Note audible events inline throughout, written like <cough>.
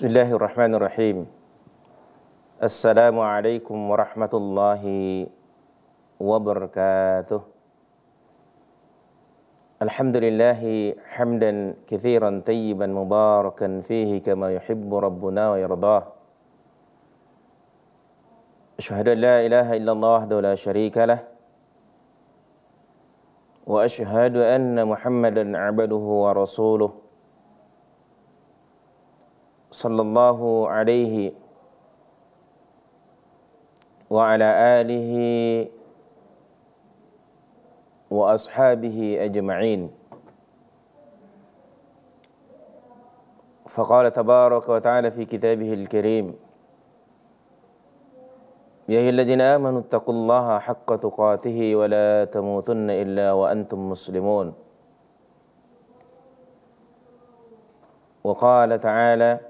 بسم الله الرحمن الرحيم السلام عليكم ورحمة الله وبركاته الحمد لله حمدا كثيرا طيبا مباركا فيه كما يحب ربنا ويرضاه أشهد أن لا إله إلا الله وحده لا شريك له وأشهد أن محمدا عبده ورسوله صلى الله عليه وعلى آله وأصحابه أجمعين فقال تبارك وتعالى في كتابه الكريم يا أيها الذين آمنوا اتقوا الله حق تقاته ولا تموتن إلا وأنتم مسلمون وقال تعالى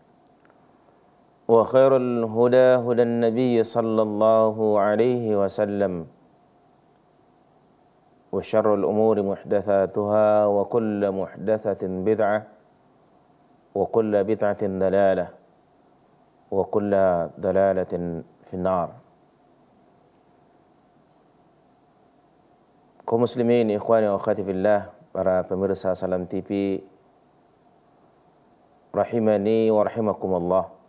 وخير الهدى هدى النبي صلى الله عليه وسلم وشر الأمور محدثاتها وكل محدثة بدعة وكل بدعة دلالة وكل دلالة في النار Muslimin, ikhwani wa akhwati الله para pemirsa Salam TV, rahimani wa الله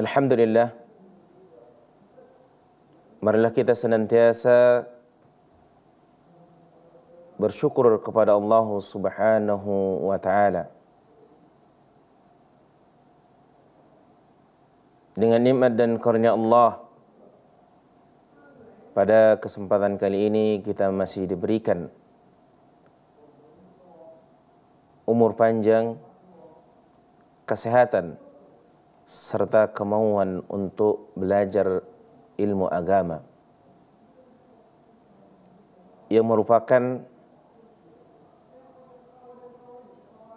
Alhamdulillah Marilah kita senantiasa bersyukur kepada Allah Subhanahu wa taala dengan nikmat dan karunia Allah pada kesempatan kali ini kita masih diberikan umur panjang kesehatan serta kemauan untuk belajar ilmu agama yang merupakan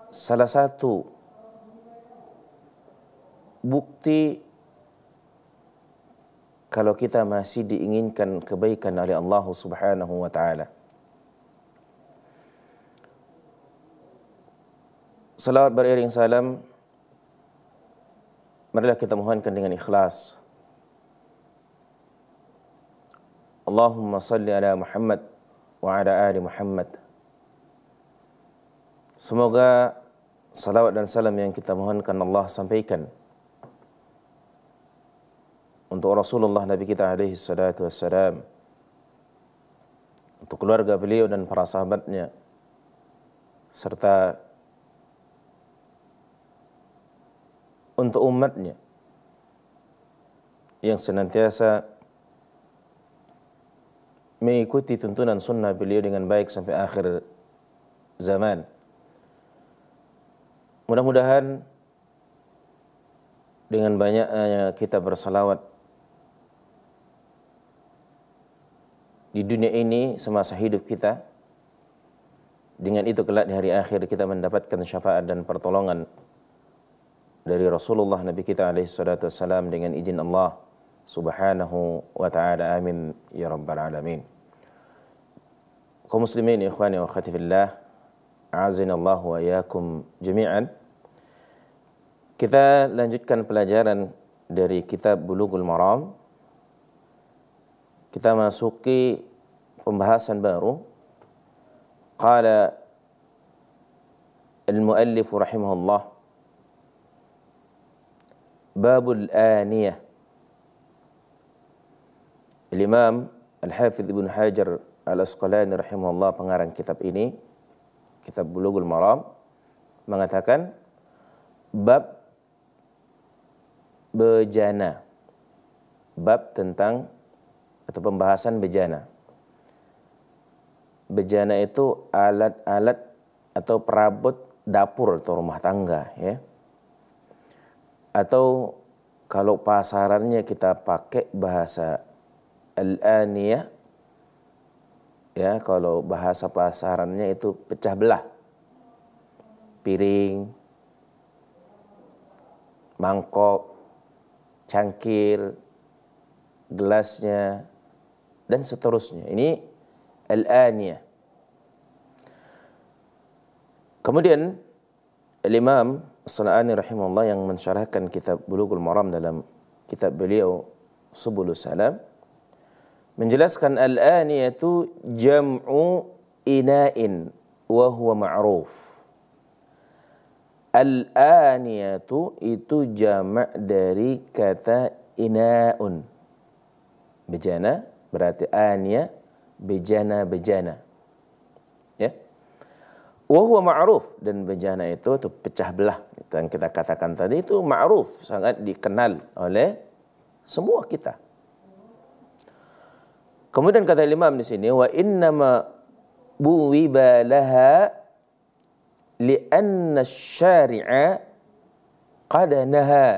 salah satu bukti kalau kita masih diinginkan kebaikan oleh Allah Subhanahu wa taala. Salawat beriring salam Marilah kita mohonkan dengan ikhlas. Allahumma salli ala Muhammad wa ala ali Muhammad. Semoga salawat dan salam yang kita mohonkan Allah sampaikan untuk Rasulullah Nabi kita alaihi salatu wassalam untuk keluarga beliau dan para sahabatnya serta untuk umatnya yang senantiasa mengikuti tuntunan sunnah beliau dengan baik sampai akhir zaman. Mudah-mudahan dengan banyaknya kita bersalawat di dunia ini semasa hidup kita, dengan itu kelak di hari akhir kita mendapatkan syafaat dan pertolongan dari Rasulullah Nabi kita alaihi salatu wassalam dengan izin Allah subhanahu wa ta'ala amin ya rabbal alamin kaum muslimin ikhwani wa akhwati fillah azinallahu wa iyakum jami'an kita lanjutkan pelajaran dari kitab Bulughul Maram kita masuki pembahasan baru qala al-muallif rahimahullah Babul Aniyah Al-Imam Al-Hafidh Ibn Hajar Al-Asqalani rahimahullah pengarang kitab ini kitab Bulughul Maram mengatakan bab bejana bab tentang atau pembahasan bejana bejana itu alat-alat atau perabot dapur atau rumah tangga ya atau kalau pasarannya kita pakai bahasa al-aniyah ya kalau bahasa pasarannya itu pecah belah piring mangkok cangkir gelasnya dan seterusnya ini al-aniyah kemudian al-imam Sala'ani rahimahullah yang mensyarahkan kitab Bulughul Maram dalam kitab beliau Subulus Salam menjelaskan al-aniyatu jam'u ina'in wa huwa ma'ruf. Al-aniyatu itu jamak dari kata ina'un. Bejana berarti ania, bejana, bejana. Wahuwa ma'ruf dan bejana itu tuh pecah belah yang kita katakan tadi itu ma'ruf sangat dikenal oleh semua kita. Kemudian kata Imam di sini wa ma buwiba laha anna syari'a qadanaha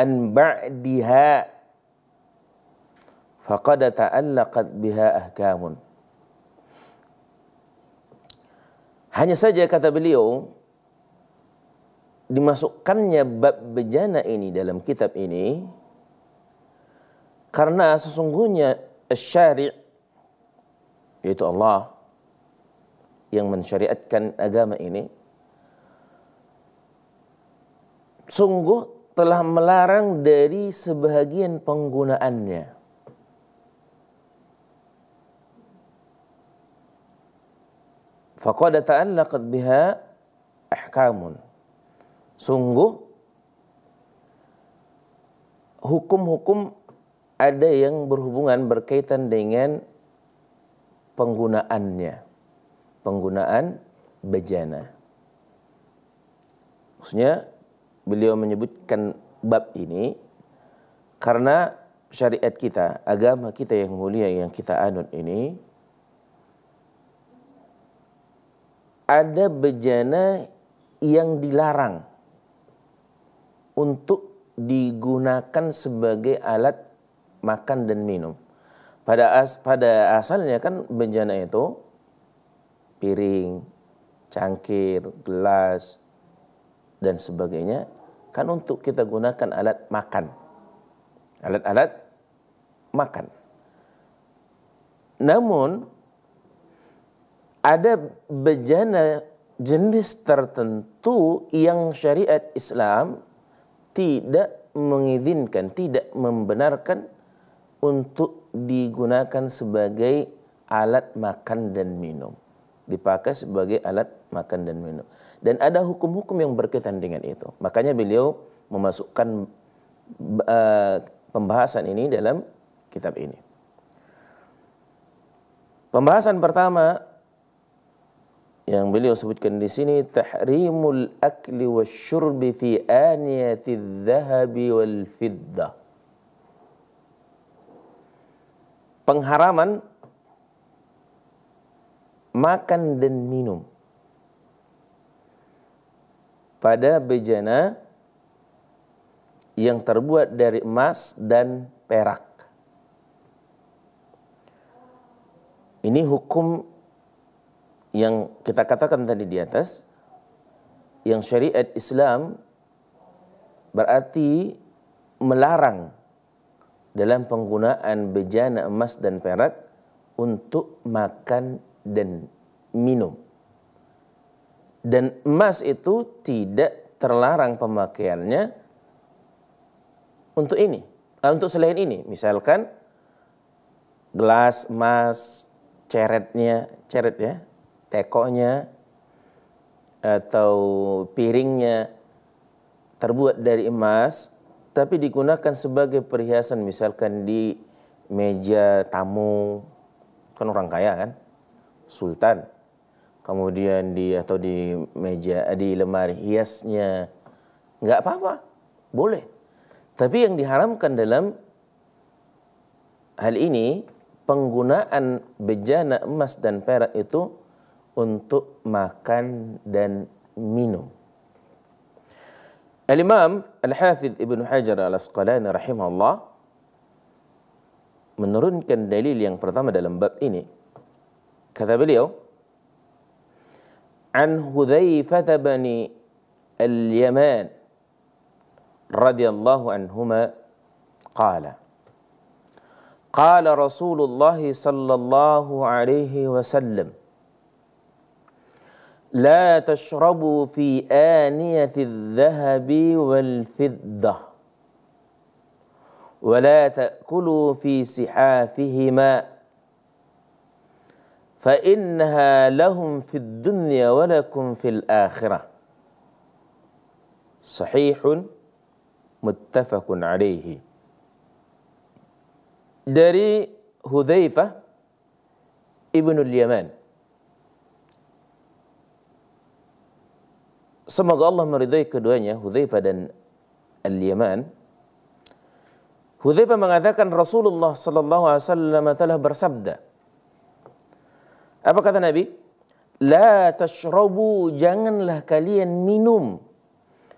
an ba'diha faqad ta'allaqat biha ahkamun Hanya saja kata beliau dimasukkannya bab bejana ini dalam kitab ini karena sesungguhnya syari' yaitu Allah yang mensyariatkan agama ini sungguh telah melarang dari sebahagian penggunaannya. Faqad ta'allaqat biha ahkamun. Sungguh hukum-hukum ada yang berhubungan berkaitan dengan penggunaannya. Penggunaan bejana. Maksudnya beliau menyebutkan bab ini karena syariat kita, agama kita yang mulia yang kita anut ini ada bejana yang dilarang untuk digunakan sebagai alat makan dan minum. Pada as, pada asalnya kan bejana itu piring, cangkir, gelas dan sebagainya kan untuk kita gunakan alat makan. Alat-alat makan. Namun ada bejana jenis tertentu yang syariat Islam tidak mengizinkan, tidak membenarkan untuk digunakan sebagai alat makan dan minum. Dipakai sebagai alat makan dan minum. Dan ada hukum-hukum yang berkaitan dengan itu. Makanya beliau memasukkan uh, pembahasan ini dalam kitab ini. Pembahasan pertama yang beliau sebutkan di sini tahrimul akli wasyurbi fi aniyati dhahabi wal fiddah pengharaman makan dan minum pada bejana yang terbuat dari emas dan perak ini hukum yang kita katakan tadi di atas yang syariat Islam berarti melarang dalam penggunaan bejana emas dan perak untuk makan dan minum. Dan emas itu tidak terlarang pemakaiannya untuk ini, eh, untuk selain ini. Misalkan gelas emas, ceretnya, ceret ya, tekonya atau piringnya terbuat dari emas tapi digunakan sebagai perhiasan misalkan di meja tamu kan orang kaya kan sultan kemudian di atau di meja di lemari hiasnya nggak apa-apa boleh tapi yang diharamkan dalam hal ini penggunaan bejana emas dan perak itu untuk makan dan minum. Al-Imam al hafiz Ibn Hajar Al-Asqalani rahimahullah menurunkan dalil yang pertama dalam bab ini. Kata beliau, An Hudhaifah bani Al-Yaman radhiyallahu anhuma qala قال رسول الله صلى الله عليه وسلم لا تشربوا في آنية الذهب والفضة ولا تأكلوا في سحافهما فإنها لهم في الدنيا ولكم في الآخرة صحيح متفق عليه دري هذيفة ابن اليمان Semoga Allah meridai keduanya, Hudzaifah dan Al-Yaman. Hudzaifah mengatakan Rasulullah sallallahu alaihi wasallam telah bersabda. Apa kata Nabi? La tashrabu janganlah kalian minum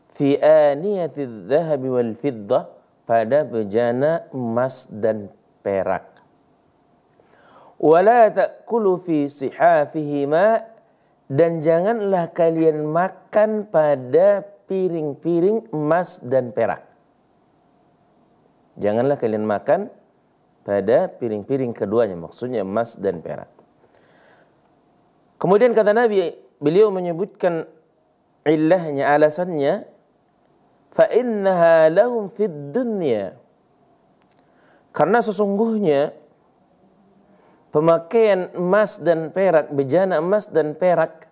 fi aniyati dhahabi wal fiddah pada bejana emas dan perak. Wala ta'kulu fi sihafihima dan janganlah kalian makan pada piring-piring emas dan perak. Janganlah kalian makan pada piring-piring keduanya, maksudnya emas dan perak. Kemudian kata Nabi, beliau menyebutkan ilahnya alasannya, فَإِنَّهَا لَهُمْ فِي dunya. Karena sesungguhnya pemakaian emas dan perak, bejana emas dan perak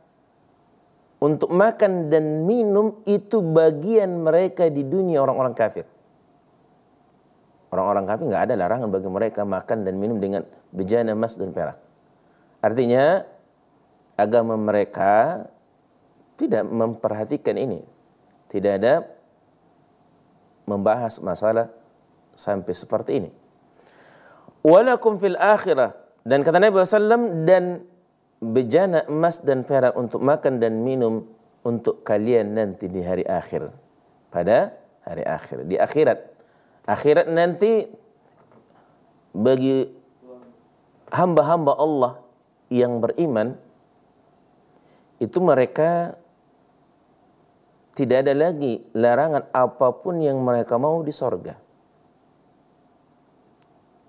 untuk makan dan minum itu bagian mereka di dunia orang-orang kafir. Orang-orang kafir nggak ada larangan bagi mereka makan dan minum dengan bejana emas dan perak. Artinya agama mereka tidak memperhatikan ini. Tidak ada membahas masalah sampai seperti ini. Walakum fil akhirah dan kata Nabi SAW, dan bejana emas dan perak untuk makan dan minum untuk kalian nanti di hari akhir. Pada hari akhir, di akhirat. Akhirat nanti bagi hamba-hamba Allah yang beriman, itu mereka tidak ada lagi larangan apapun yang mereka mau di sorga.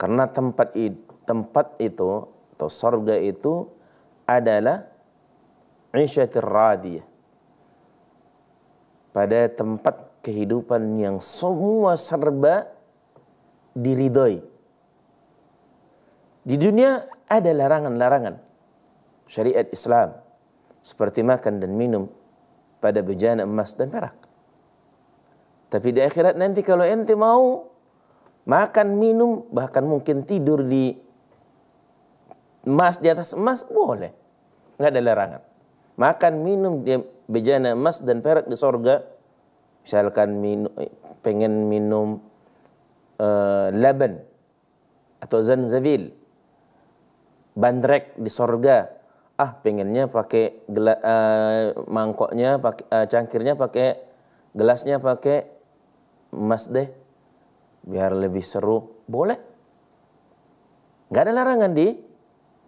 Karena tempat itu tempat itu atau sorga itu adalah Isyatir Radiyah. Pada tempat kehidupan yang semua serba diridhoi. Di dunia ada larangan-larangan syariat Islam seperti makan dan minum pada bejana emas dan perak. Tapi di akhirat nanti kalau ente mau makan, minum, bahkan mungkin tidur di emas di atas emas boleh. Nggak ada larangan. Makan minum di bejana emas dan perak di sorga. Misalkan minum, eh, pengen minum uh, laban atau zanzavil Bandrek di sorga. Ah pengennya pakai gela, uh, mangkoknya, pakai, uh, cangkirnya pakai, gelasnya pakai emas deh. Biar lebih seru. Boleh. Nggak ada larangan di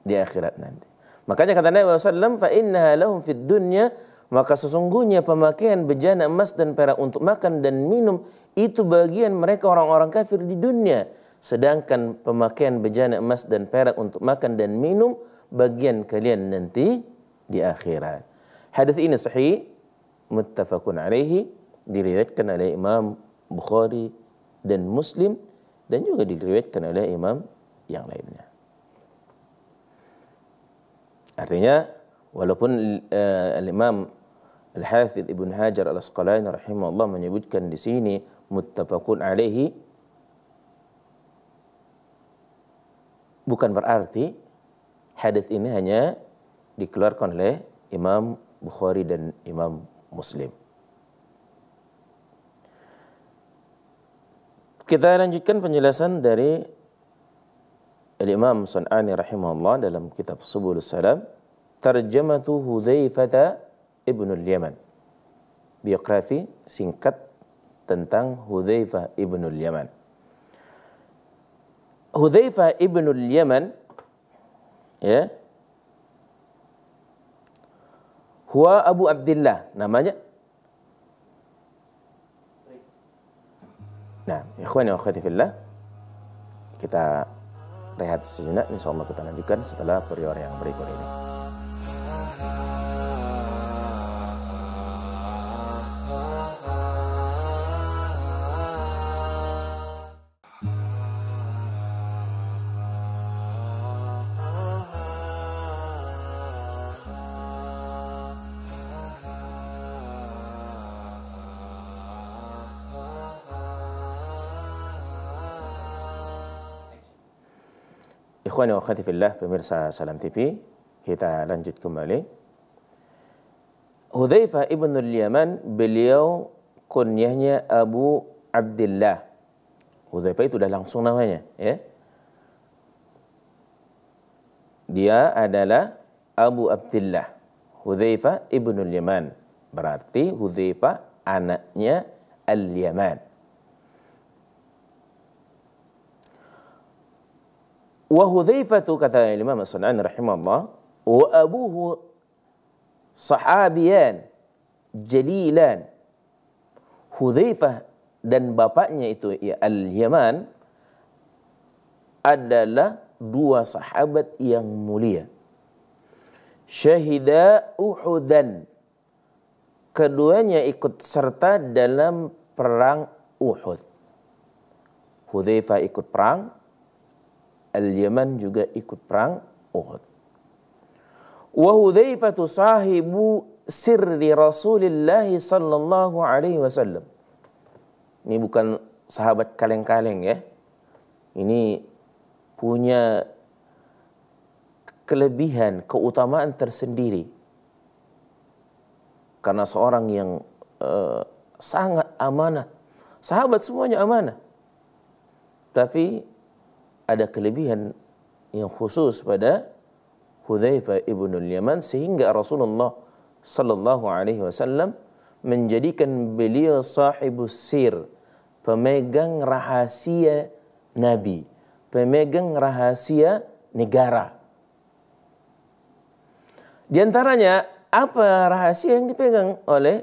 di akhirat nanti. Makanya kata Nabi SAW, فَإِنَّهَا لَهُمْ فِي الدُّنْيَا maka sesungguhnya pemakaian bejana emas dan perak untuk makan dan minum itu bagian mereka orang-orang kafir di dunia. Sedangkan pemakaian bejana emas dan perak untuk makan dan minum bagian kalian nanti di akhirat. Hadis ini sahih muttafaqun alaihi diriwayatkan oleh Imam Bukhari dan Muslim dan juga diriwayatkan oleh imam yang lainnya. Artinya walaupun uh, eh, Imam Al-Hafidh Ibn Hajar Al-Asqalani rahimahullah menyebutkan di sini muttafaqun alaihi bukan berarti hadis ini hanya dikeluarkan oleh Imam Bukhari dan Imam Muslim. Kita lanjutkan penjelasan dari Imam Sun'ani rahimahullah dalam kitab Subul Salam Tarjamatu Hudzaifah ibn al-Yaman Biografi singkat tentang Hudzaifah ibn yaman Hudzaifah ibn yaman ya Huwa Abu Abdullah namanya Nah, ikhwan yang akhwati kita rehat sejenak insya Allah kita lanjutkan setelah periode yang berikut ini. Ikhwani wa khatifillah, pemirsa Salam TV, kita lanjut kembali. Hudhaifah ibn al-Yaman, beliau kunyahnya Abu Abdullah. Hudhaifah itu sudah langsung namanya, ya. Dia adalah Abu Abdullah. Hudhaifah ibn al-Yaman. Berarti Hudhaifah anaknya Al-Yaman. Wa Hudzaifatu kata Imam as sunan rahimahullah, wa abuhu sahabiyan jalilan. Hudzaifah dan bapaknya itu ya Al-Yaman adalah dua sahabat yang mulia. Syahida Uhudan. Keduanya ikut serta dalam perang Uhud. Hudzaifah ikut perang, Al-Yaman juga ikut perang Uhud. Wa Hudzaifah sahibu sirri Rasulillah sallallahu alaihi wasallam. Ini bukan sahabat kaleng-kaleng ya. Ini punya kelebihan, keutamaan tersendiri. Karena seorang yang uh, sangat amanah. Sahabat semuanya amanah. Tapi ada kelebihan yang khusus pada Hudzaifah ibnul Yaman sehingga Rasulullah sallallahu alaihi wasallam menjadikan beliau sahibus sir, pemegang rahasia nabi, pemegang rahasia negara. Di antaranya apa rahasia yang dipegang oleh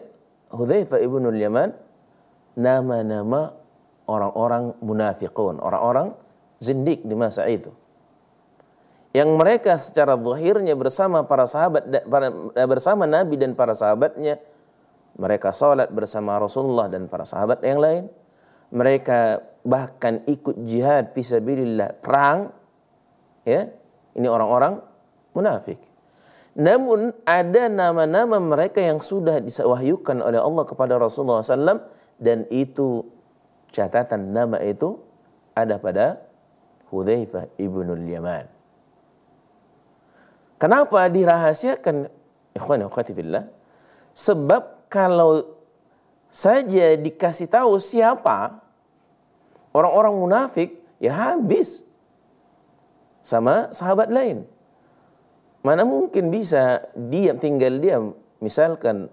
Hudzaifah ibnul Yaman? Nama-nama orang-orang munafiqun, orang-orang zindik di masa itu. Yang mereka secara zahirnya bersama para sahabat eh, bersama Nabi dan para sahabatnya mereka salat bersama Rasulullah dan para sahabat yang lain. Mereka bahkan ikut jihad fisabilillah, perang ya. Ini orang-orang munafik. Namun ada nama-nama mereka yang sudah disewahyukan oleh Allah kepada Rasulullah SAW dan itu catatan nama itu ada pada Hudzaifah ibnul Yaman. Kenapa dirahasiakan? Ikhwan fillah. Sebab kalau saja dikasih tahu siapa orang-orang munafik ya habis sama sahabat lain. Mana mungkin bisa diam tinggal diam misalkan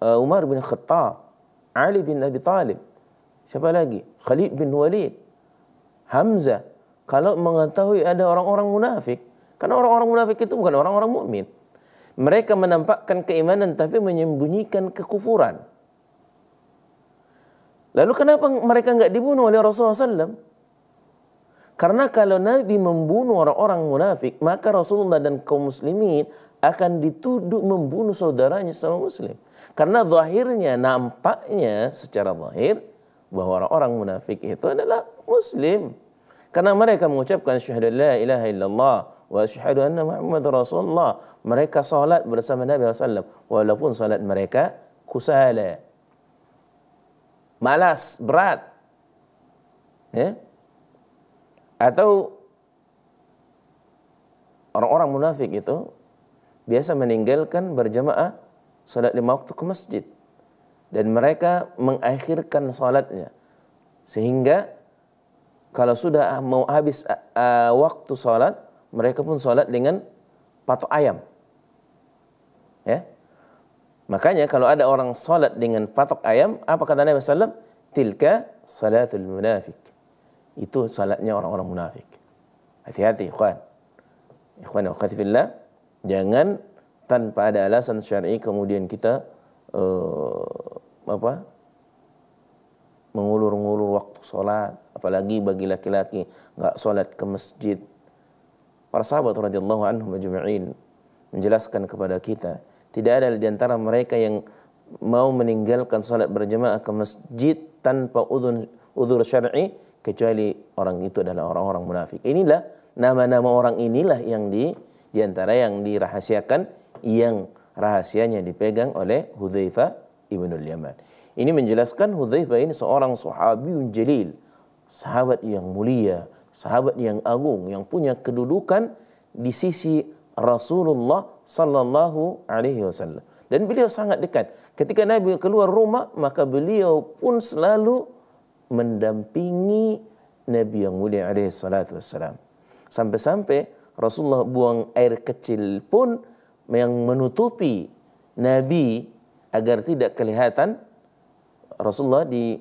uh, Umar bin Khattab, Ali bin Abi Talib, siapa lagi? Khalid bin Walid, Hamzah, kalau mengetahui ada orang-orang munafik. Karena orang-orang munafik itu bukan orang-orang mukmin. Mereka menampakkan keimanan tapi menyembunyikan kekufuran. Lalu kenapa mereka nggak dibunuh oleh Rasulullah SAW? Karena kalau Nabi membunuh orang-orang munafik, maka Rasulullah dan kaum muslimin akan dituduh membunuh saudaranya sama muslim. Karena zahirnya, nampaknya secara zahir bahwa orang-orang munafik itu adalah muslim. Karena mereka mengucapkan syahadu la ilaha illallah wa syahadu anna Muhammad Rasulullah. Mereka salat bersama Nabi SAW. Walaupun salat mereka kusala. Malas, berat. Ya? Atau orang-orang munafik itu biasa meninggalkan berjamaah salat lima waktu ke masjid. Dan mereka mengakhirkan salatnya. Sehingga kalau sudah mau habis uh, waktu sholat, mereka pun sholat dengan patok ayam. Ya. Makanya kalau ada orang sholat dengan patok ayam, apa kata Nabi Sallam? Tilka salatul munafik. Itu salatnya orang-orang munafik. Hati-hati ikhwan. Ikhwan wa jangan tanpa ada alasan syar'i kemudian kita uh, apa mengulur-ngulur waktu sholat, apalagi bagi laki-laki nggak sholat ke masjid. Para sahabat radhiyallahu anhum ajma'in menjelaskan kepada kita, tidak ada di antara mereka yang mau meninggalkan sholat berjamaah ke masjid tanpa udhur, udhur syar'i kecuali orang itu adalah orang-orang munafik. Inilah nama-nama orang inilah yang di di antara yang dirahasiakan yang rahasianya dipegang oleh Hudzaifah Ibnul Yaman. Ini menjelaskan Hudzaifah ini seorang sahabiyun jalil, sahabat yang mulia, sahabat yang agung yang punya kedudukan di sisi Rasulullah sallallahu alaihi wasallam. Dan beliau sangat dekat. Ketika Nabi keluar rumah, maka beliau pun selalu mendampingi Nabi yang mulia alaihi salatu wasallam. Sampai-sampai Rasulullah buang air kecil pun yang menutupi Nabi agar tidak kelihatan Rasulullah di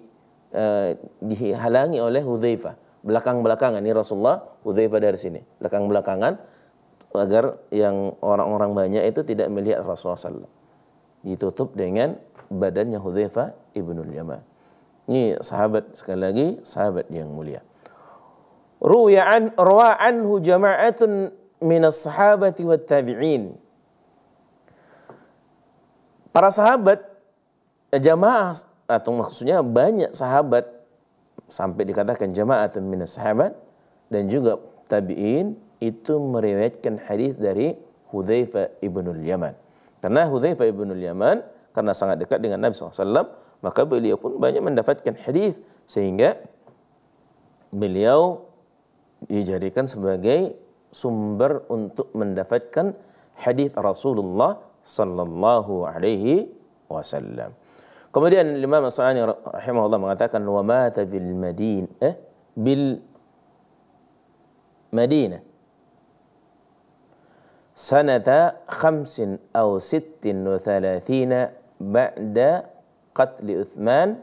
uh, dihalangi oleh Hudzaifah. Belakang-belakangan ini Rasulullah Hudzaifah dari sini. Belakang-belakangan agar yang orang-orang banyak itu tidak melihat Rasulullah SAW. Ditutup dengan badannya Hudzaifah ibnu Yaman. Ini sahabat sekali lagi sahabat yang mulia. Ruya an jama'atun min as-sahabati wa tabi'in. Para sahabat jamaah atau maksudnya banyak sahabat sampai dikatakan jamaah minas sahabat dan juga tabi'in itu meriwayatkan hadis dari Hudzaifah ibnul Yaman. Karena Hudzaifah ibnul Yaman karena sangat dekat dengan Nabi SAW, maka beliau pun banyak mendapatkan hadis sehingga beliau dijadikan sebagai sumber untuk mendapatkan hadis Rasulullah sallallahu alaihi wasallam. Kemudian Imam Sa'ani rahimahullah mengatakan wa mata bil Madin eh bil Madinah sanata khamsin aw sittin wa thalathina ba'da qatli Uthman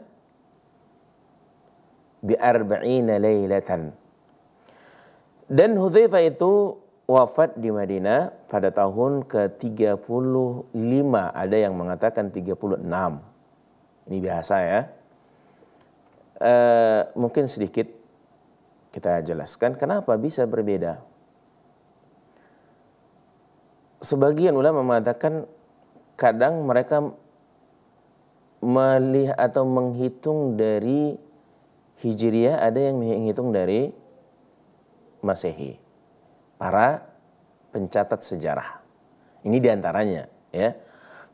bi arba'ina laylatan. Dan Hudzaifah itu wafat di Madinah pada tahun ke-35, ada yang mengatakan 36. Ini biasa ya. E, mungkin sedikit kita jelaskan kenapa bisa berbeda. Sebagian ulama mengatakan kadang mereka melihat atau menghitung dari Hijriah, ada yang menghitung dari Masehi. Para pencatat sejarah. Ini diantaranya ya.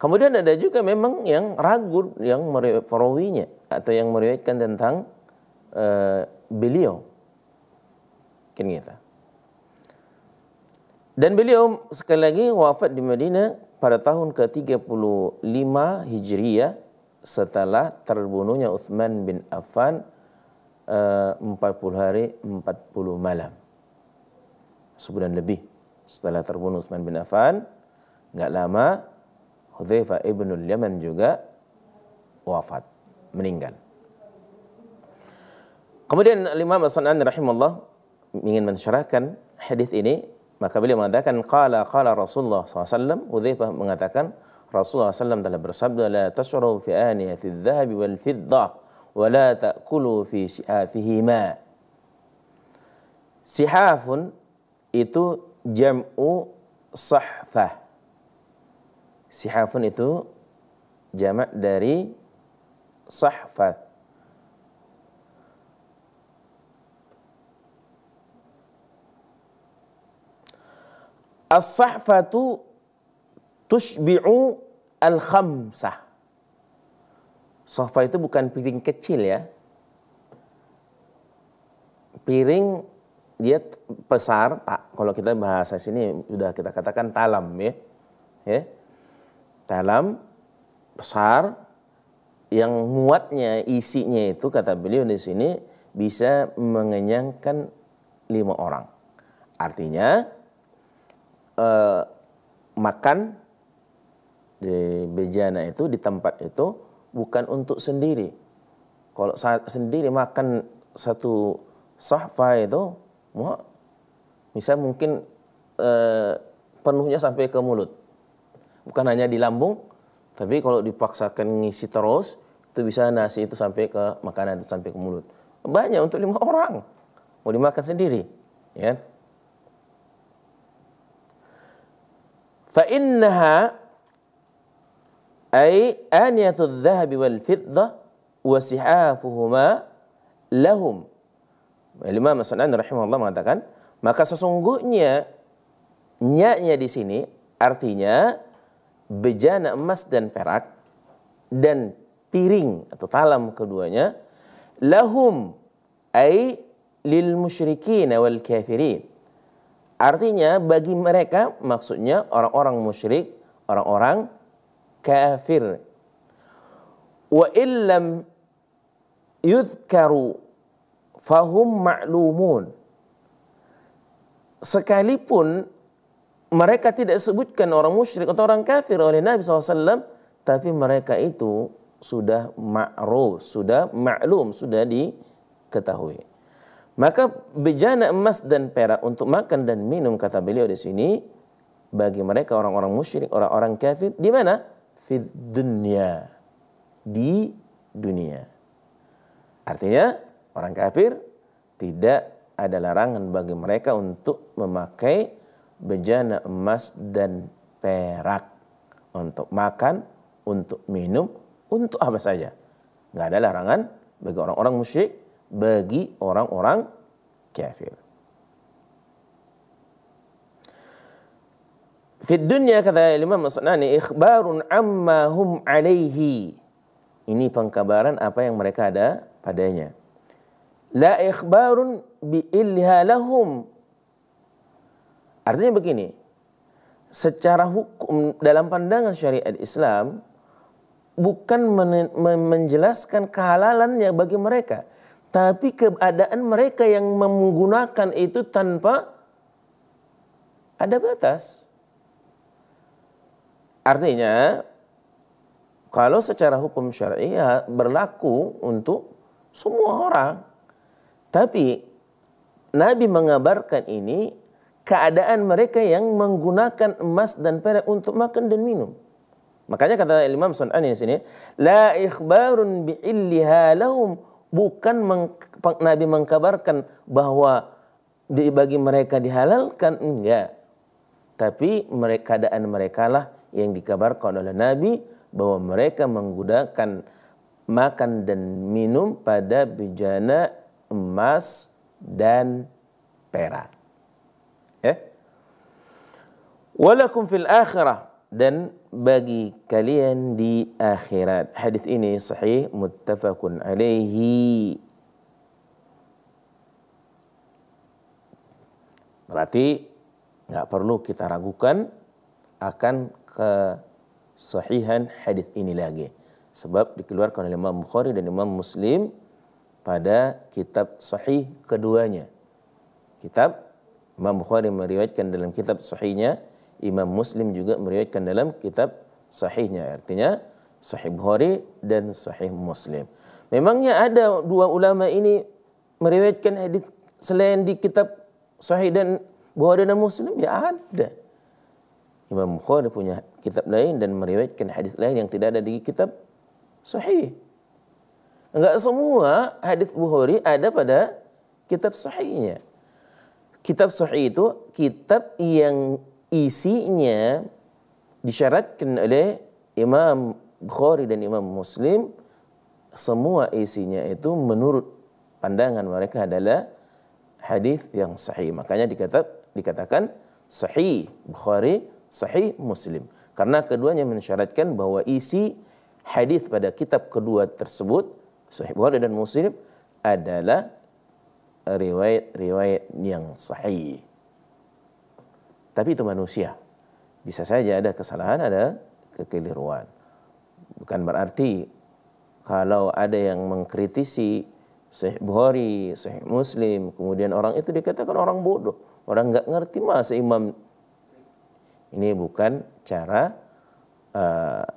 Kemudian ada juga memang yang ragu yang merawinya atau yang meriwayatkan tentang uh, beliau. Kan kita. Gitu. Dan beliau sekali lagi wafat di Madinah pada tahun ke-35 Hijriah setelah terbunuhnya Uthman bin Affan eh, uh, 40 hari 40 malam. Sebulan lebih setelah terbunuh Uthman bin Affan, nggak lama Hudzaifah ibnu Yaman juga wafat, meninggal. Kemudian Imam As-Sanani rahimahullah ingin mensyarahkan hadis ini, maka beliau mengatakan qala qala Rasulullah SAW Hudzaifah mengatakan Rasulullah SAW telah bersabda la tasru fi aniyati adh dhahab wal fiddah wa la ta'kulu fi si'afihima. Sihafun itu jam'u sahfah Sihafun itu jamak dari sahfa. As-sahfatu tushbi'u al-khamsah. Sahfa itu bukan piring kecil ya. Piring dia besar, tak. Kalau kita bahasa sini sudah kita katakan talam ya. Ya dalam besar yang muatnya isinya itu kata beliau di sini bisa mengenyangkan lima orang. Artinya eh, makan di bejana itu di tempat itu bukan untuk sendiri. Kalau sendiri makan satu sahfa itu bisa mungkin eh, penuhnya sampai ke mulut bukan hanya di lambung, tapi kalau dipaksakan ngisi terus, itu bisa nasi itu sampai ke makanan itu sampai ke mulut. Banyak untuk lima <laughs> orang, mau dimakan sendiri, ya. Fa'innaha ay aniyatul dhahabi wal fiddah wasihafuhuma lahum. Imam Sa'nan rahimahullah mengatakan, maka sesungguhnya nyanya di sini artinya bejana emas dan perak dan piring atau talam keduanya lahum ay lil musyrikin wal kafirin artinya bagi mereka maksudnya orang-orang musyrik orang-orang kafir wa illam yudhkaru fahum ma'lumun sekalipun mereka tidak sebutkan orang musyrik atau orang kafir oleh Nabi SAW, tapi mereka itu sudah makro, sudah maklum, sudah diketahui. Maka bejana emas dan perak untuk makan dan minum kata beliau di sini bagi mereka orang-orang musyrik, orang-orang kafir di mana? Di dunia. Di dunia. Artinya orang kafir tidak ada larangan bagi mereka untuk memakai bejana emas dan perak untuk makan, untuk minum, untuk apa saja. Nggak ada larangan bagi orang-orang musyrik, bagi orang-orang kafir. Di dunya kata Imam Masnani ikhbarun amma hum alaihi. Ini pengkabaran apa yang mereka ada padanya. La ikhbarun bi lahum Artinya begini, secara hukum dalam pandangan syariat Islam bukan men menjelaskan kehalalannya bagi mereka, tapi keadaan mereka yang menggunakan itu tanpa ada batas. Artinya, kalau secara hukum syariah berlaku untuk semua orang. Tapi Nabi mengabarkan ini keadaan mereka yang menggunakan emas dan perak untuk makan dan minum. Makanya kata Imam Sunan di sini, la ikhbarun bi'illiha lahum bukan meng, Nabi mengkabarkan bahwa di, bagi mereka dihalalkan enggak. Tapi mereka keadaan mereka lah yang dikabarkan oleh Nabi bahwa mereka menggunakan makan dan minum pada bejana emas dan perak. Walakum fil akhirah dan bagi kalian di akhirat. Hadis ini sahih muttafaqun alaihi. Berarti nggak perlu kita ragukan akan kesahihan hadis ini lagi. Sebab dikeluarkan oleh Imam Bukhari dan Imam Muslim pada kitab sahih keduanya. Kitab Imam Bukhari meriwayatkan dalam kitab sahihnya Imam Muslim juga meriwayatkan dalam kitab sahihnya. Artinya sahih Bukhari dan sahih Muslim. Memangnya ada dua ulama ini meriwayatkan hadis selain di kitab sahih dan Bukhari dan Muslim? Ya ada. Imam Bukhari punya kitab lain dan meriwayatkan hadis lain yang tidak ada di kitab sahih. Enggak semua hadis Bukhari ada pada kitab sahihnya. Kitab sahih itu kitab yang isinya disyaratkan oleh Imam Bukhari dan Imam Muslim semua isinya itu menurut pandangan mereka adalah hadis yang sahih. Makanya dikata, dikatakan sahih Bukhari, sahih Muslim. Karena keduanya mensyaratkan bahwa isi hadis pada kitab kedua tersebut Sahih Bukhari dan Muslim adalah riwayat-riwayat yang sahih. Tapi itu manusia. Bisa saja ada kesalahan, ada kekeliruan. Bukan berarti kalau ada yang mengkritisi Syekh Bukhari, Syekh Muslim, kemudian orang itu dikatakan orang bodoh, orang nggak ngerti masa imam ini bukan cara orang eh,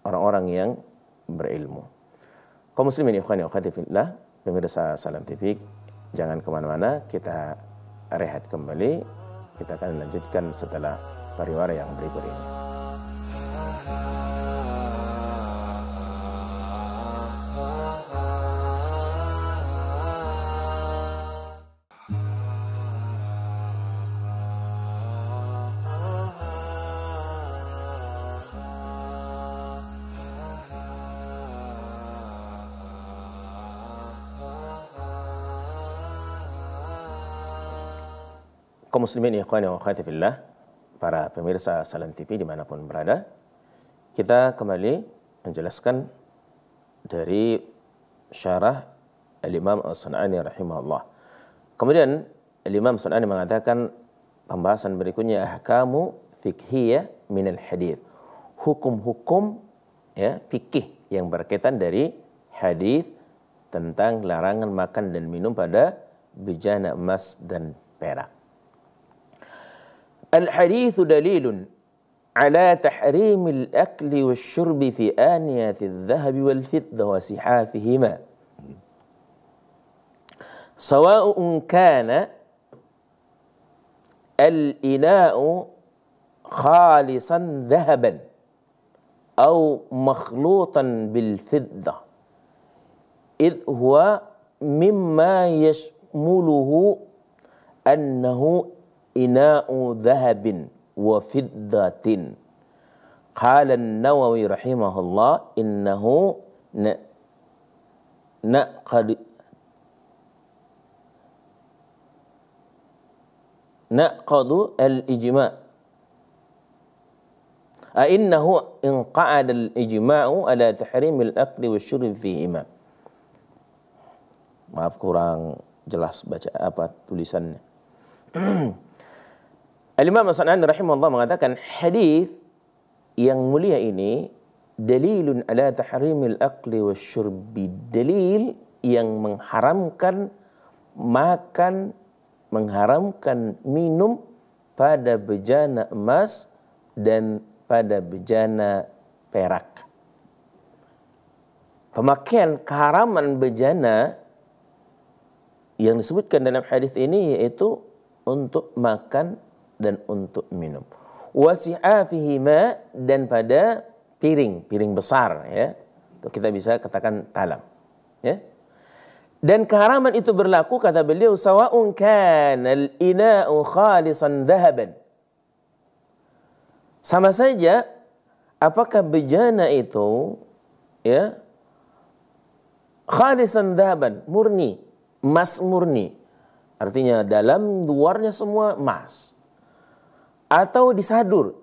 orang-orang yang berilmu. Kaum muslimin ikhwan akhwati fillah, pemirsa Salam TV, jangan kemana-mana, kita rehat kembali kita akan lanjutkan setelah pariwara yang berikut ini. kaum muslimin ikhwan yang akhwati fillah, para pemirsa Salam TV dimanapun berada, kita kembali menjelaskan dari syarah Al-Imam As-Sun'ani rahimahullah. Kemudian Al-Imam As-Sun'ani mengatakan pembahasan berikutnya ahkamu fikhiyah minal hadith. Hukum-hukum ya fikih yang berkaitan dari hadith tentang larangan makan dan minum pada bejana emas dan perak. الحديث دليل على تحريم الأكل والشرب في آنية الذهب والفضة وسحافهما سواء كان الإناء خالصا ذهبا أو مخلوطا بالفضة إذ هو مما يشمله أنه إناء ذهب وفضة قال النووي رحمه الله إنه نقل نقض الإجماع أئنه انقعد الإجماع على تحريم الأكل والشرب فيهما maaf kurang جلس بجاء apa tulisannya <clears throat> Al-Imam Sanani rahimahullah mengatakan hadis yang mulia ini dalilun ala tahrimil aqli wasyurbi. Dalil yang mengharamkan makan, mengharamkan minum pada bejana emas dan pada bejana perak. Pemakaian keharaman bejana yang disebutkan dalam hadis ini yaitu untuk makan dan untuk minum. Wasi'afihi ma dan pada piring, piring besar ya. Itu kita bisa katakan talam. Ya. Dan keharaman itu berlaku kata beliau sawa'un kana al-ina'u khalisan dhahaban. Sama saja apakah bejana itu ya khalisan dhahaban, murni, emas murni. Artinya dalam luarnya semua emas atau disadur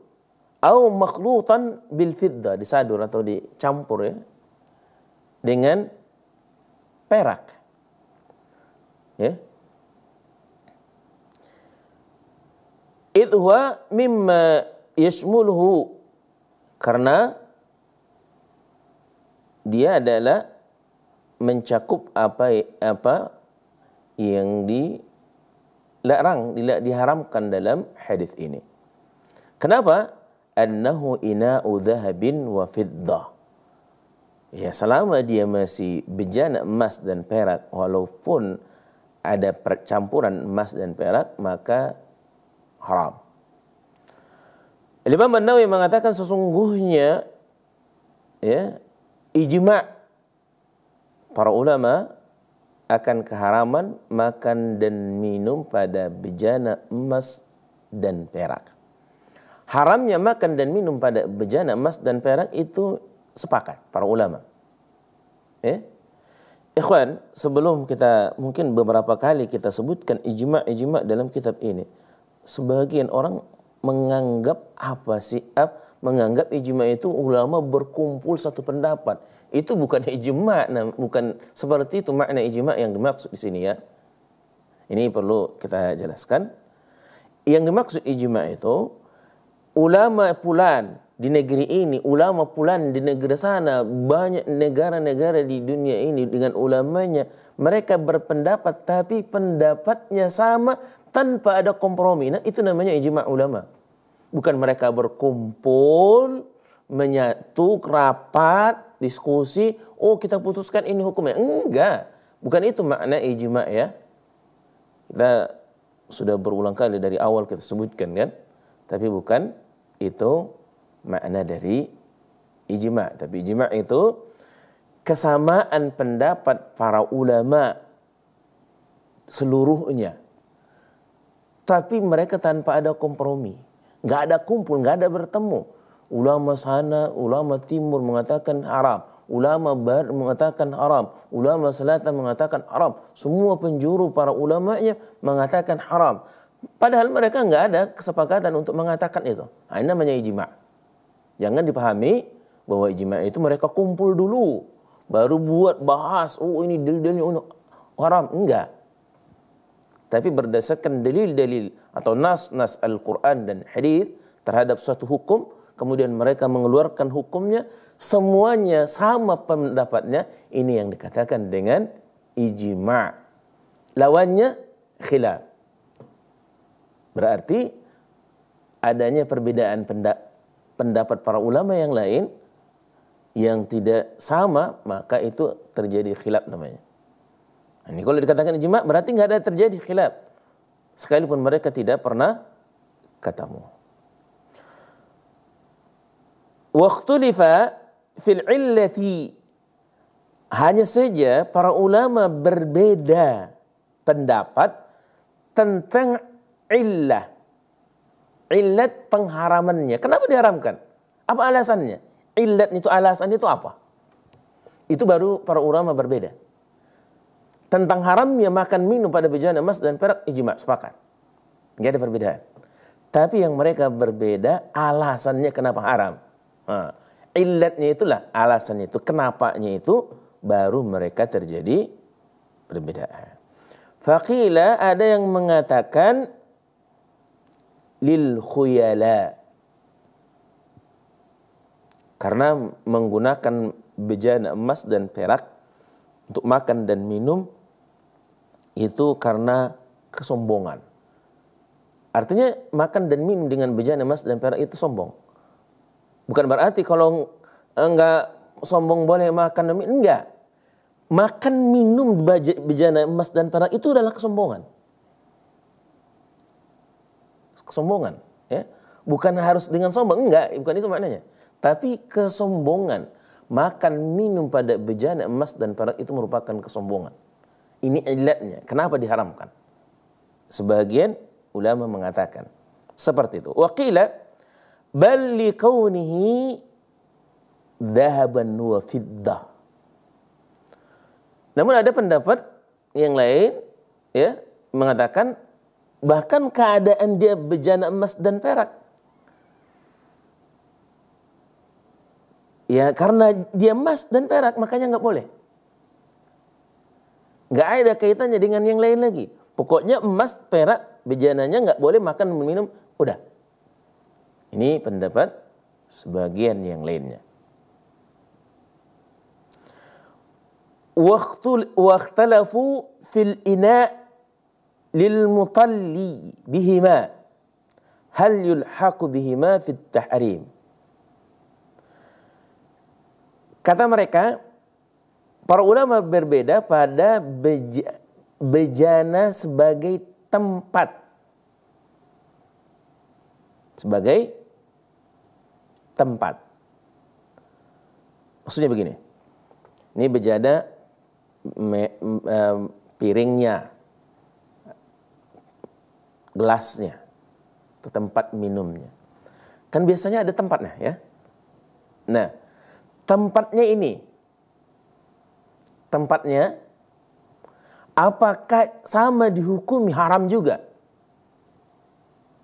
atau makhlutan bil fidda disadur atau dicampur ya dengan perak ya idhwa mimma yashmuluhu karena dia adalah mencakup apa apa yang dilarang diharamkan dalam hadis ini Kenapa? Annahu ina'u dhahabin wa fiddah. Ya, selama dia masih bejana emas dan perak, walaupun ada percampuran emas dan perak, maka haram. Imam nawawi mengatakan sesungguhnya ya, ijma para ulama akan keharaman makan dan minum pada bejana emas dan perak haramnya makan dan minum pada bejana emas dan perak itu sepakat para ulama. Eh, Ikhwan, sebelum kita mungkin beberapa kali kita sebutkan ijma-ijma dalam kitab ini. Sebagian orang menganggap apa sih? Menganggap ijma itu ulama berkumpul satu pendapat. Itu bukan ijma, nah, bukan seperti itu makna ijma yang dimaksud di sini ya. Ini perlu kita jelaskan. Yang dimaksud ijma itu ulama pulan di negeri ini, ulama pulan di negeri sana, banyak negara-negara di dunia ini dengan ulamanya, mereka berpendapat tapi pendapatnya sama tanpa ada kompromi. Nah, itu namanya ijma ulama. Bukan mereka berkumpul, menyatu, rapat, diskusi, oh kita putuskan ini hukumnya. Enggak, bukan itu makna ijma ya. Kita sudah berulang kali dari awal kita sebutkan kan, tapi bukan itu makna dari ijma. Tapi ijma itu kesamaan pendapat para ulama seluruhnya. Tapi mereka tanpa ada kompromi. Nggak ada kumpul, nggak ada bertemu. Ulama sana, ulama timur mengatakan haram. Ulama barat mengatakan haram. Ulama selatan mengatakan haram. Semua penjuru para ulamanya mengatakan haram. Padahal mereka nggak ada kesepakatan untuk mengatakan itu. Nah, ini namanya ijma. Jangan dipahami bahwa ijma itu mereka kumpul dulu, baru buat bahas, oh ini dalil-dalilnya ini haram. Enggak. Tapi berdasarkan dalil-dalil atau nas-nas Al-Quran dan hadis terhadap suatu hukum, kemudian mereka mengeluarkan hukumnya, semuanya sama pendapatnya, ini yang dikatakan dengan ijma. Lawannya khilaf. Berarti adanya perbedaan pendapat para ulama yang lain yang tidak sama maka itu terjadi khilaf namanya. Ini kalau dikatakan ijma berarti nggak ada terjadi khilaf. Sekalipun mereka tidak pernah katamu. Waktulifa fil illati hanya saja para ulama berbeda pendapat tentang illah. Illat pengharamannya. Kenapa diharamkan? Apa alasannya? Illat itu alasan itu apa? Itu baru para ulama berbeda. Tentang haramnya makan minum pada bejana emas dan perak ijma sepakat. Gak ada perbedaan. Tapi yang mereka berbeda alasannya kenapa haram. Nah, illatnya itulah alasannya itu kenapanya itu baru mereka terjadi perbedaan. Fakila ada yang mengatakan lil khuyala karena menggunakan bejana emas dan perak untuk makan dan minum itu karena kesombongan. Artinya makan dan minum dengan bejana emas dan perak itu sombong. Bukan berarti kalau enggak sombong boleh makan dan minum, enggak. Makan minum bejana emas dan perak itu adalah kesombongan kesombongan. Ya. Bukan harus dengan sombong, enggak, bukan itu maknanya. Tapi kesombongan, makan minum pada bejana emas dan perak itu merupakan kesombongan. Ini ilatnya, kenapa diharamkan? Sebagian ulama mengatakan seperti itu. Waqila bal liqaunihi dhahaban wa fiddah. Namun ada pendapat yang lain ya mengatakan bahkan keadaan dia bejana emas dan perak. Ya karena dia emas dan perak makanya nggak boleh. Nggak ada kaitannya dengan yang lain lagi. Pokoknya emas, perak, bejananya nggak boleh makan minum, udah. Ini pendapat sebagian yang lainnya. Waktu waktalafu fil ina للمطلي بهما هل يلحق بهما في التحريم؟ kata mereka para ulama berbeda pada bejana sebagai tempat sebagai tempat maksudnya begini ini bejana eh, piringnya gelasnya atau tempat minumnya. Kan biasanya ada tempatnya ya. Nah, tempatnya ini tempatnya apakah sama dihukumi haram juga?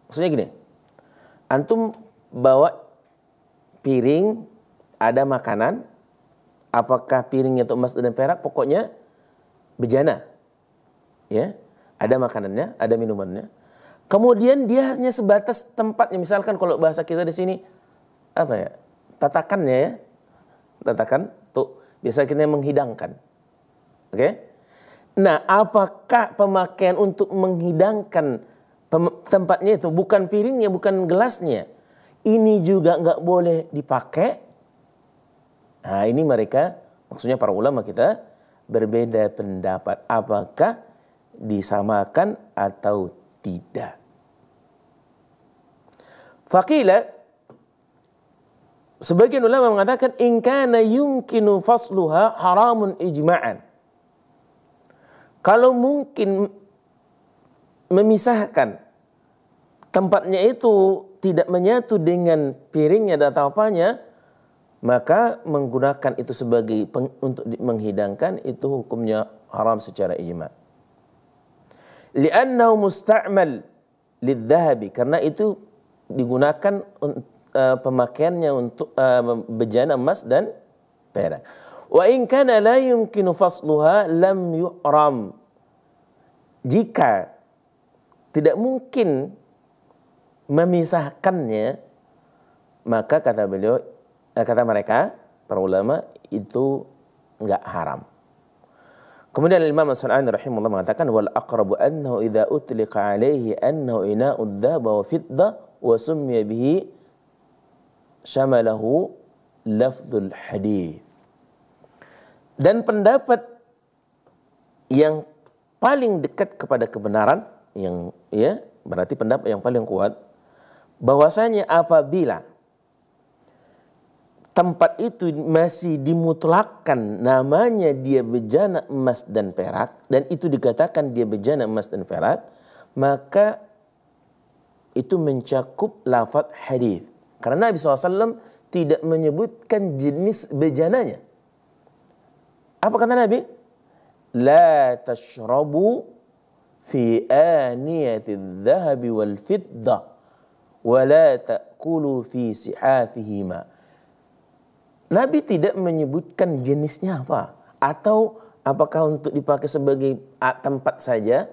Maksudnya gini. Antum bawa piring ada makanan apakah piringnya itu emas dan perak pokoknya bejana ya ada makanannya ada minumannya Kemudian dia hanya sebatas tempatnya. Misalkan kalau bahasa kita di sini apa ya? Tatakannya ya. Tatakan tuh biasa kita menghidangkan. Oke? Okay? Nah, apakah pemakaian untuk menghidangkan tempatnya itu bukan piringnya, bukan gelasnya? Ini juga nggak boleh dipakai. Nah, ini mereka maksudnya para ulama kita berbeda pendapat apakah disamakan atau tidak. Faqila sebagian ulama mengatakan in kana yumkinu fasluha haramun ijma'an. Kalau mungkin memisahkan tempatnya itu tidak menyatu dengan piringnya dan tapanya, maka menggunakan itu sebagai peng, untuk menghidangkan itu hukumnya haram secara ijma. Li'annahu musta'mal lidzahabi karena itu digunakan uh, pemakaiannya untuk uh, bejana emas dan perak. Wa in kana la yumkinu fasluha lam yu'ram. Jika tidak mungkin memisahkannya, maka kata beliau eh, kata mereka para ulama itu enggak haram. Kemudian Imam As-Sun'ani rahimahullah mengatakan wal aqrabu annahu idza utliqa alaihi annahu ina'ud dhahab wa fiddah وسمي به شمله لفظ lafzul Dan pendapat yang paling dekat kepada kebenaran yang ya berarti pendapat yang paling kuat bahwasanya apabila tempat itu masih dimutlakkan namanya dia bejana emas dan perak dan itu dikatakan dia bejana emas dan perak maka itu mencakup lafaz hadis. Karena Nabi SAW tidak menyebutkan jenis bejananya. Apa kata Nabi? La tashrabu fi aniyati dhahabi wal ولا wa la ta'kulu fi sihafihima. Nabi tidak menyebutkan jenisnya apa atau apakah untuk dipakai sebagai tempat saja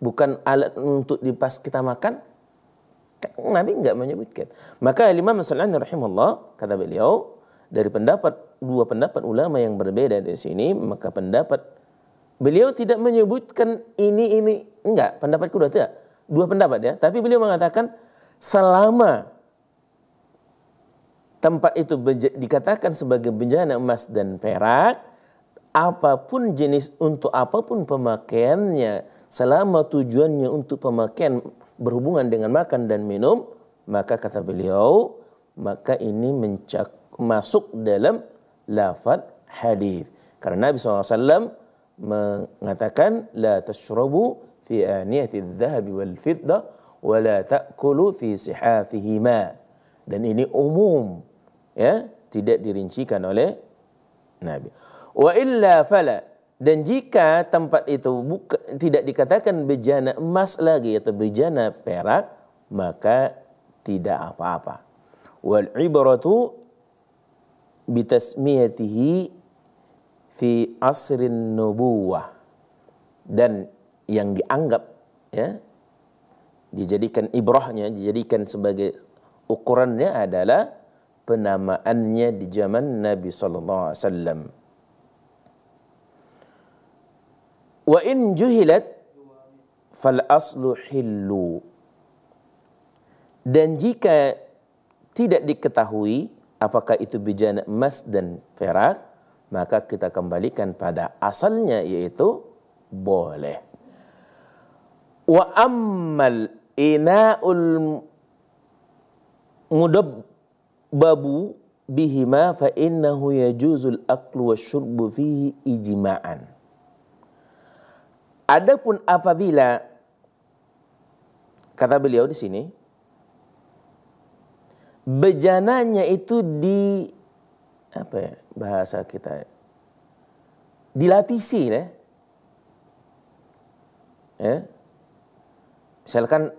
bukan alat untuk dipas kita makan Nabi nggak menyebutkan. Maka Imam Sa'lani rahimahullah kata beliau dari pendapat dua pendapat ulama yang berbeda di sini maka pendapat beliau tidak menyebutkan ini ini enggak pendapatku sudah tidak dua pendapat ya tapi beliau mengatakan selama tempat itu dikatakan sebagai bencana emas dan perak apapun jenis untuk apapun pemakaiannya selama tujuannya untuk pemakaian berhubungan dengan makan dan minum, maka kata beliau, maka ini mencak, masuk dalam lafad hadis. Karena Nabi SAW mengatakan, لا تشربوا في aniyati الذهب والفضة ولا تأكلوا في صحافهما. Dan ini umum, ya tidak dirincikan oleh Nabi. Wa illa fala dan jika tempat itu buka, tidak dikatakan bejana emas lagi atau bejana perak, maka tidak apa-apa. Wal ibaratu bitasmiyatihi fi asrin nubuwah. Dan yang dianggap ya dijadikan ibrahnya, dijadikan sebagai ukurannya adalah penamaannya di zaman Nabi sallallahu alaihi wasallam. Wa in juhilat fal aslu hillu. Dan jika tidak diketahui apakah itu bijan emas dan perak, maka kita kembalikan pada asalnya yaitu boleh. Wa ammal ina'ul mudab babu bihima fa innahu yajuzul aklu syurbu fihi ijima'an Adapun apabila kata beliau di sini bejananya itu di apa ya bahasa kita dilapisi ya. ya. Misalkan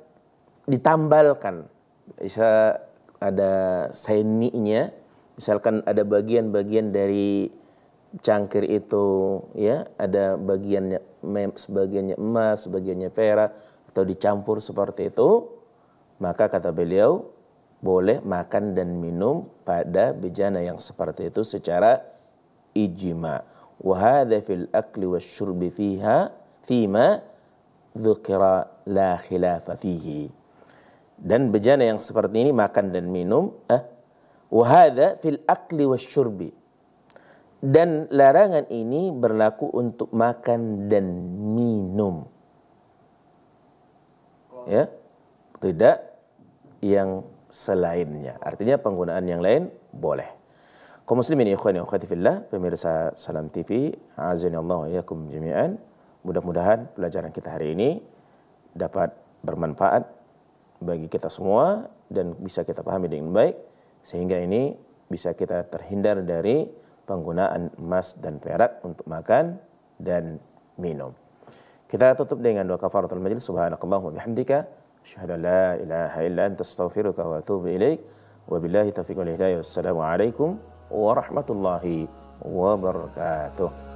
ditambalkan bisa ada seninya misalkan ada bagian-bagian dari cangkir itu ya ada bagiannya sebagiannya emas, sebagiannya perak atau dicampur seperti itu, maka kata beliau boleh makan dan minum pada bejana yang seperti itu secara ijma. Wahada fil akli wasyurbi fiha fima dzukira la khilafa fihi. Dan bejana yang seperti ini makan dan minum, eh, wahada fil akli wasyurbi dan larangan ini berlaku untuk makan dan minum. Ya. Tidak yang selainnya. Artinya penggunaan yang lain boleh. Kaum muslimin ikhwan ya akhwati fillah, pemirsa Salam TV, azan Allah yakum jami'an. Mudah-mudahan pelajaran kita hari ini dapat bermanfaat bagi kita semua dan bisa kita pahami dengan baik sehingga ini bisa kita terhindar dari penggunaan emas dan perak untuk makan dan minum. Kita tutup dengan dua kafaratul majlis. Subhanakallahumma bihamdika. Asyhadu la ilaha illa anta astaghfiruka wa atubu ilaik. Wabillahi taufiq wal hidayah. Wassalamualaikum warahmatullahi wabarakatuh.